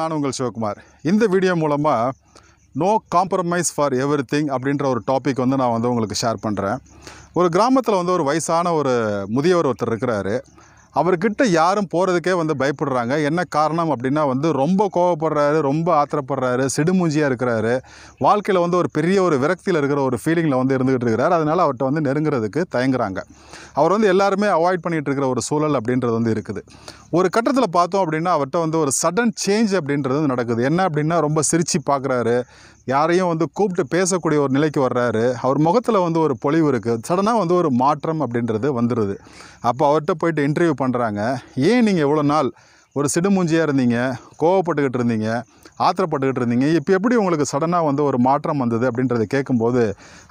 நான் உங்கள் சிவகுமார் இந்த வீடியோ மூலமாக no compromise for everything அப்படின்ற ஒரு டாபிக் வந்து நான் வந்து உங்களுக்கு ஷேர் பண்ணுறேன் ஒரு கிராமத்தில் வந்து ஒரு வயசான ஒரு முதியவர் ஒருத்தர் இருக்கிறாரு அவர்கிட்ட யாரும் போகிறதுக்கே வந்து பயப்படுறாங்க என்ன காரணம் அப்படின்னா வந்து ரொம்ப கோவப்படுறாரு ரொம்ப ஆத்திரப்படுறாரு சிடுமூஞ்சியாக இருக்கிறாரு வாழ்க்கையில் வந்து ஒரு பெரிய ஒரு விரக்தியில் இருக்கிற ஒரு ஃபீலிங்கில் வந்து இருந்துகிட்டு இருக்கிறாரு அதனால் அவர்கிட்ட வந்து நெருங்குறதுக்கு தயங்குறாங்க அவர் வந்து எல்லாருமே அவாய்ட் பண்ணிகிட்டு இருக்கிற ஒரு சூழல் அப்படின்றது வந்து இருக்குது ஒரு கட்டத்தில் பார்த்தோம் அப்படின்னா அவர்கிட்ட வந்து ஒரு சடன் சேஞ்ச் அப்படின்றது வந்து நடக்குது என்ன அப்படின்னா ரொம்ப சிரித்து பார்க்குறாரு யாரையும் வந்து கூப்பிட்டு பேசக்கூடிய ஒரு நிலைக்கு வர்றாரு அவர் முகத்தில் வந்து ஒரு பொழிவு இருக்குது சடனாக வந்து ஒரு மாற்றம் அப்படின்றது வந்துடுது அப்போ அவர்கிட்ட போயிட்டு இன்டர்வியூ பண்ணுறாங்க ஏன் நீங்கள் இவ்வளோ நாள் ஒரு சிடுமூஞ்சியாக இருந்தீங்க கோவப்பட்டுக்கிட்டு இருந்தீங்க ஆத்திரப்பட்டுக்கிட்டு இருந்தீங்க இப்போ எப்படி உங்களுக்கு சடனாக வந்து ஒரு மாற்றம் வந்தது அப்படின்றத கேட்கும்போது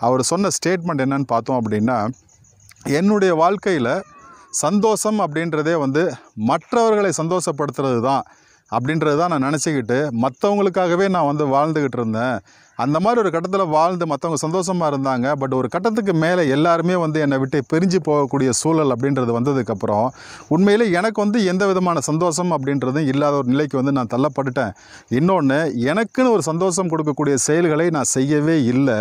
அவர் சொன்ன ஸ்டேட்மெண்ட் என்னன்னு பார்த்தோம் அப்படின்னா என்னுடைய வாழ்க்கையில் சந்தோஷம் அப்படின்றதே வந்து மற்றவர்களை சந்தோஷப்படுத்துறது தான் அப்படின்றது தான் நான் நினச்சிக்கிட்டு மற்றவங்களுக்காகவே நான் வந்து வாழ்ந்துக்கிட்டு இருந்தேன் அந்த மாதிரி ஒரு கட்டத்தில் வாழ்ந்து மற்றவங்க சந்தோஷமாக இருந்தாங்க பட் ஒரு கட்டத்துக்கு மேலே எல்லாருமே வந்து என்னை விட்டு பிரிஞ்சு போகக்கூடிய சூழல் அப்படின்றது வந்ததுக்கப்புறம் உண்மையில் எனக்கு வந்து எந்த விதமான சந்தோஷம் அப்படின்றதும் இல்லாத ஒரு நிலைக்கு வந்து நான் தள்ளப்பட்டுட்டேன் இன்னொன்று எனக்குன்னு ஒரு சந்தோஷம் கொடுக்கக்கூடிய செயல்களை நான் செய்யவே இல்லை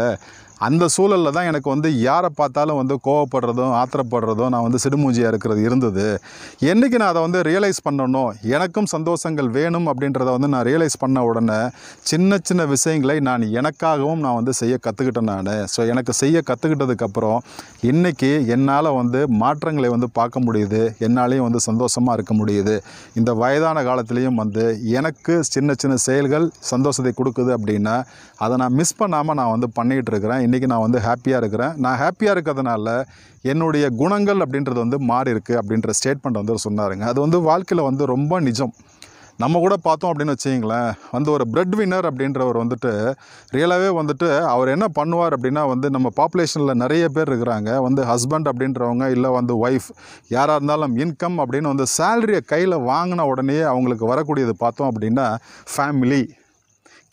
அந்த சூழலில் தான் எனக்கு வந்து யாரை பார்த்தாலும் வந்து கோவப்படுறதும் ஆத்திரப்படுறதும் நான் வந்து சிடுமூஞ்சியாக இருக்கிறது இருந்தது என்றைக்கு நான் அதை வந்து ரியலைஸ் பண்ணணும் எனக்கும் சந்தோஷங்கள் வேணும் அப்படின்றத வந்து நான் ரியலைஸ் பண்ண உடனே சின்ன சின்ன விஷயங்களை நான் எனக்காகவும் நான் வந்து செய்ய கற்றுக்கிட்டேன் நான் ஸோ எனக்கு செய்ய கற்றுக்கிட்டதுக்கப்புறம் இன்றைக்கி என்னால் வந்து மாற்றங்களை வந்து பார்க்க முடியுது என்னாலேயும் வந்து சந்தோஷமாக இருக்க முடியுது இந்த வயதான காலத்துலேயும் வந்து எனக்கு சின்ன சின்ன செயல்கள் சந்தோஷத்தை கொடுக்குது அப்படின்னா அதை நான் மிஸ் பண்ணாமல் நான் வந்து பண்ணிகிட்டு இருக்கிறேன் இன்றைக்கி நான் வந்து ஹாப்பியாக இருக்கிறேன் நான் ஹாப்பியாக இருக்கிறதுனால என்னுடைய குணங்கள் அப்படின்றது வந்து மாறி இருக்குது அப்படின்ற ஸ்டேட்மெண்ட் வந்து சொன்னாருங்க அது வந்து வாழ்க்கையில் வந்து ரொம்ப நிஜம் நம்ம கூட பார்த்தோம் அப்படின்னு வச்சிங்களேன் வந்து ஒரு பிரெட் வின்னர் அப்படின்றவர் வந்துட்டு ரியலாகவே வந்துட்டு அவர் என்ன பண்ணுவார் அப்படின்னா வந்து நம்ம பாப்புலேஷனில் நிறைய பேர் இருக்கிறாங்க வந்து ஹஸ்பண்ட் அப்படின்றவங்க இல்லை வந்து ஒய்ஃப் யாராக இருந்தாலும் இன்கம் அப்படின்னு வந்து சேலரியை கையில் வாங்கின உடனே அவங்களுக்கு வரக்கூடியது பார்த்தோம் அப்படின்னா ஃபேமிலி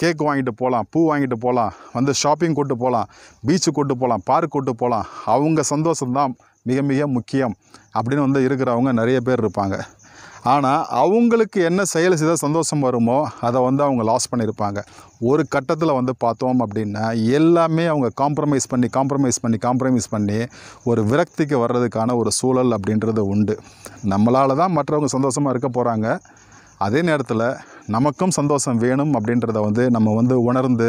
கேக் வாங்கிட்டு போகலாம் பூ வாங்கிட்டு போகலாம் வந்து ஷாப்பிங் கூட்டு போகலாம் பீச்சு கூட்டு போகலாம் பார்க் கூட்டு போகலாம் அவங்க சந்தோஷம்தான் மிக மிக முக்கியம் அப்படின்னு வந்து இருக்கிறவங்க நிறைய பேர் இருப்பாங்க ஆனால் அவங்களுக்கு என்ன செயல் செய்த சந்தோஷம் வருமோ அதை வந்து அவங்க லாஸ் பண்ணியிருப்பாங்க ஒரு கட்டத்தில் வந்து பார்த்தோம் அப்படின்னா எல்லாமே அவங்க காம்ப்ரமைஸ் பண்ணி காம்ப்ரமைஸ் பண்ணி காம்ப்ரமைஸ் பண்ணி ஒரு விரக்திக்கு வர்றதுக்கான ஒரு சூழல் அப்படின்றது உண்டு நம்மளால் தான் மற்றவங்க சந்தோஷமாக இருக்க போகிறாங்க அதே நேரத்தில் நமக்கும் சந்தோஷம் வேணும் அப்படின்றத வந்து நம்ம வந்து உணர்ந்து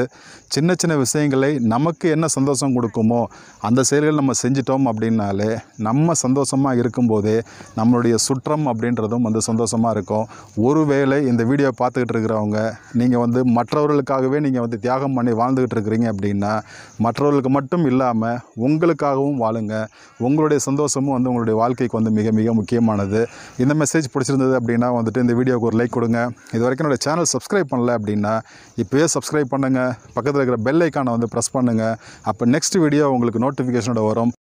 சின்ன சின்ன விஷயங்களை நமக்கு என்ன சந்தோஷம் கொடுக்குமோ அந்த செயல்கள் நம்ம செஞ்சிட்டோம் அப்படின்னாலே நம்ம சந்தோஷமாக இருக்கும்போதே நம்மளுடைய சுற்றம் அப்படின்றதும் வந்து சந்தோஷமாக இருக்கும் ஒருவேளை இந்த வீடியோ பார்த்துக்கிட்டு இருக்கிறவங்க நீங்கள் வந்து மற்றவர்களுக்காகவே நீங்கள் வந்து தியாகம் பண்ணி வாழ்ந்துக்கிட்டு இருக்கிறீங்க அப்படின்னா மற்றவர்களுக்கு மட்டும் இல்லாமல் உங்களுக்காகவும் வாழுங்க உங்களுடைய சந்தோஷமும் வந்து உங்களுடைய வாழ்க்கைக்கு வந்து மிக மிக முக்கியமானது இந்த மெசேஜ் பிடிச்சிருந்தது அப்படின்னா வந்துட்டு இந்த வீடியோவுக்கு ஒரு லைக் கொடுங்க இது வரைக்கும் வரைக்கும் என்னோடய சேனல் சப்ஸ்கிரைப் பண்ணல அப்படின்னா இப்போயே சப்ஸ்கிரைப் பண்ணுங்கள் பக்கத்தில் இருக்கிற பெல் ஐக்கானை வந்து ப்ரெஸ் பண்ணுங்கள் அப்போ நெக்ஸ்ட் வீடியோ உங்களுக்கு நோட்டிஃபிகேஷனோட வரும்